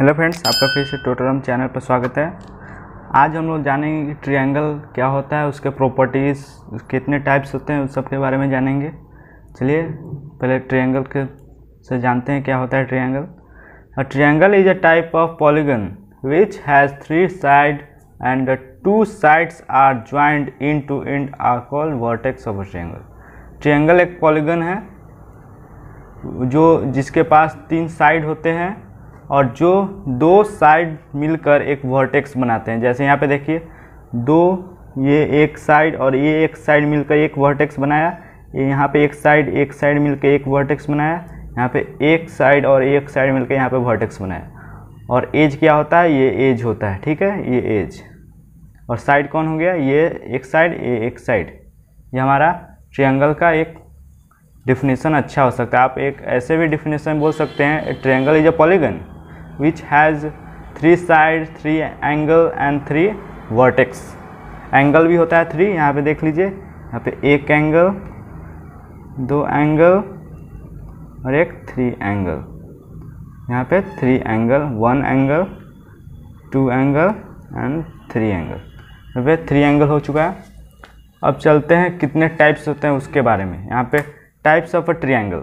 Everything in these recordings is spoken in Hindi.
हेलो फ्रेंड्स आपका फिर से टोटोरम चैनल पर स्वागत है आज हम लोग जानेंगे कि ट्रायंगल क्या होता है उसके प्रॉपर्टीज़ कितने टाइप्स होते हैं उस सब के बारे में जानेंगे चलिए पहले ट्रायंगल के से जानते हैं क्या होता है triangle a triangle is a type of polygon which has three side and two sides are joint in two end are call vertex of a triangle triangle एक पॉलीगन है जो जिसके पास तीन साइड होते हैं और जो दो साइड मिलकर एक वर्टेक्स बनाते हैं जैसे यहाँ पे देखिए दो ये एक साइड और ये एक साइड मिलकर एक वर्टेक्स बनाया ये यहाँ पे एक साइड एक साइड मिलकर एक वर्टेक्स बनाया यहाँ पे एक साइड और एक साइड मिलकर यहाँ पे वर्टेक्स बनाया और एज क्या होता है ये एज होता है ठीक है ये एज और साइड कौन हो गया ये एक साइड ये एक साइड ये हमारा ट्रिएंगल का एक डिफिनेशन अच्छा हो सकता है आप एक ऐसे भी डिफिनेशन बोल सकते हैं triangle is a polygon which has three side three angle and three vertex angle भी होता है थ्री यहाँ पे देख लीजिए यहाँ पे एक एंगल दो एंगल और एक थ्री एंगल यहाँ पे three angle one angle two angle and three angle यहाँ पे थ्री एंगल हो चुका है अब चलते हैं कितने टाइप्स होते हैं उसके बारे में यहाँ पे types of a triangle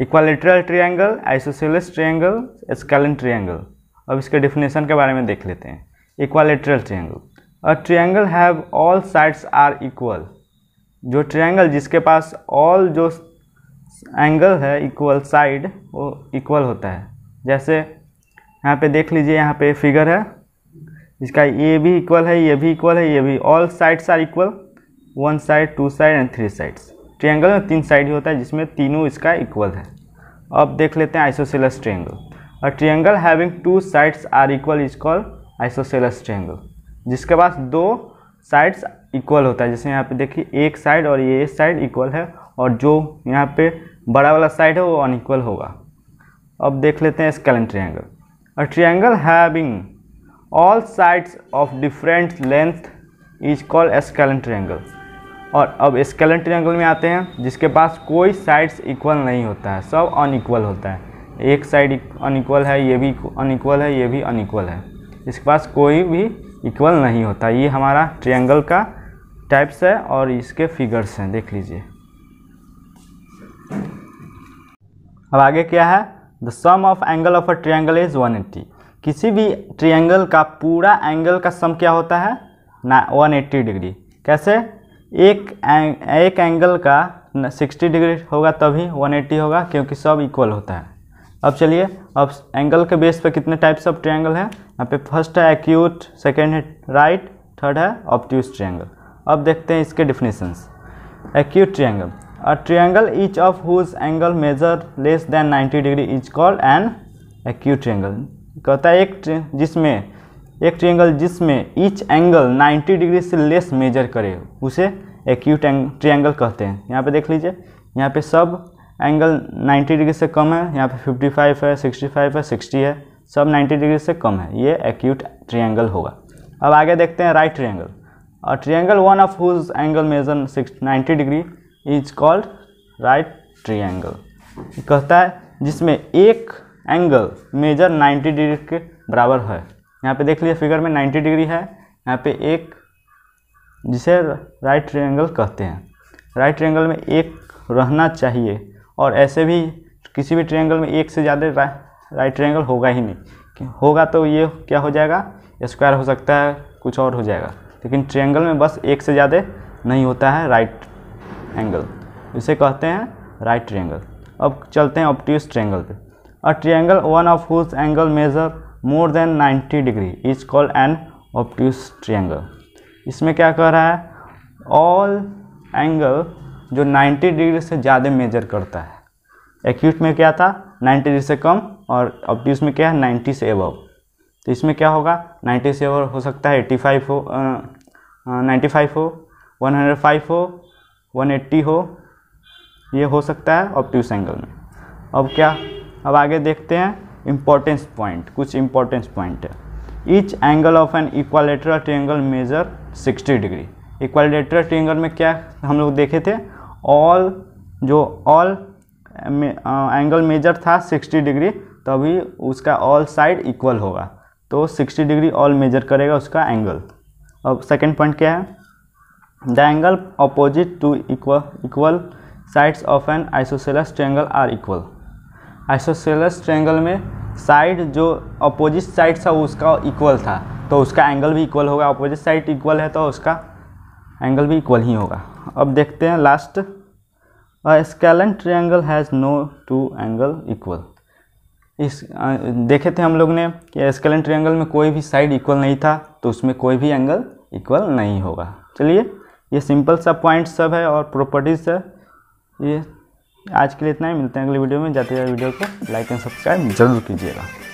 equilateral triangle, isosceles triangle, scalene triangle. अब इसके डिफिनेशन के बारे में देख लेते हैं equilateral triangle. A triangle have all sides are equal जो ट्रायंगल जिसके पास ऑल जो एंगल है इक्वल साइड वो इक्वल होता है जैसे यहाँ पे देख लीजिए यहाँ पे फिगर है इसका ये भी इक्वल है ये भी इक्वल है ये भी all sides are equal one side two side and three sides triangle में तीन साइड ही होता है जिसमें तीनों इसका इक्वल है अब देख लेते हैं isosceles triangle a triangle having two sides are equal is call isosceles triangle जिसके पास दो साइड्स इक्वल होता है जैसे यहाँ पे देखिए एक साइड और ये साइड इक्वल है और जो यहाँ पे बड़ा वाला साइड है वो अनइक्वल होगा अब देख लेते हैं scalene triangle a triangle having all sides of different length is called scalene triangle और अब स्केलन ट्रायंगल में आते हैं जिसके पास कोई साइड्स इक्वल नहीं होता है सब अनइक्वल होता है एक साइड अनइक्वल है ये भी अनइक्वल है ये भी अनइक्वल है इसके पास कोई भी इक्वल नहीं होता ये हमारा ट्रायंगल का टाइप्स है और इसके फिगर्स हैं देख लीजिए अब आगे क्या है the sum of angle of a triangle is 180 किसी भी ट्रायंगल का पूरा एंगल का सम क्या होता है ना 180 डिग्री कैसे एक एंग, एक एंगल का 60 डिग्री होगा तभी 180 होगा क्योंकि सब इक्वल होता है अब चलिए अब एंगल के बेस पर कितने टाइप्स ऑफ ट्रायंगल है यहाँ पे फर्स्ट है एक्यूट सेकेंड है राइट थर्ड है ऑप्ट्यूज ट्रायंगल अब देखते हैं इसके definitions acute triangle a triangle each of whose angle measure less than 90 degree is called an acute triangle कहता है एक जिसमें एक ट्रिएंगल जिसमें ईच एंगल 90 डिग्री से लेस मेजर करे उसे एक्यूट ट्रिएंगल कहते हैं यहाँ पे देख लीजिए यहाँ पे सब एंगल 90 डिग्री से कम है यहाँ पे 55 है 65 है 60 है सब 90 डिग्री से कम है ये एक्यूट ट्रिएंगल होगा अब आगे देखते हैं राइट ट्रिएंगल और triangle one of whose angle measure ninety degree is called right triangle कहता है जिसमें एक एंगल मेजर 90 डिग्री के बराबर है यहाँ पे देख लीजिए फिगर में 90 डिग्री है यहाँ पे एक जिसे राइट ट्रायंगल कहते हैं राइट ट्रायंगल में एक रहना चाहिए और ऐसे भी किसी भी ट्रायंगल में एक से ज़्यादा रा, राइट ट्रेंगल होगा ही नहीं होगा तो ये क्या हो जाएगा स्क्वायर हो सकता है कुछ और हो जाएगा लेकिन ट्रेंगल में बस एक से ज़्यादा नहीं होता है राइट एंगल इसे कहते हैं राइट ट्रायंगल अब चलते हैं ऑप्टिक्स ट्रायंगल पे a triangle one of whose angle measure more than 90 degree is called an obtuse triangle इसमें क्या कह रहा है ऑल एंगल जो 90 डिग्री से ज़्यादा मेजर करता है एक्यूट में क्या था 90 डिग्री से कम और ऑप्टिस में क्या है नाइन्टी से अबव तो इसमें क्या होगा 90 से अबव हो सकता है 85 हो नाइन्टी फाइव हो 105 हो 180 हो ये हो सकता है ऑप्टिस एंगल में अब क्या अब आगे देखते हैं इम्पॉर्टेंस पॉइंट कुछ इंपॉर्टेंस पॉइंट है each angle of an equilateral triangle measure 60 degree equilateral triangle में क्या हम लोग देखे थे ऑल जो ऑल एंगल मेजर था 60 डिग्री तभी उसका ऑल साइड इक्वल होगा तो 60 डिग्री ऑल मेजर करेगा उसका एंगल अब सेकेंड पॉइंट क्या है the angle opposite to equal sides of an isosceles triangle are equal isosceles triangle में साइड जो अपोजिट साइड था उसका इक्वल था तो उसका एंगल भी इक्वल होगा अपोजिट साइड इक्वल है तो उसका एंगल भी इक्वल ही होगा अब देखते हैं last scalene angle has no two angle equal इस देखे थे हम लोग ने कि स्केलन ट्रायंगल में कोई भी साइड इक्वल नहीं था तो उसमें कोई भी एंगल इक्वल नहीं होगा चलिए ये सिंपल सा पॉइंट सब है और प्रॉपर्टीज़ है ये आज के लिए इतना ही मिलते हैं अगले वीडियो में जाते जाते वीडियो को लाइक एंड सब्सक्राइब जरूर कीजिएगा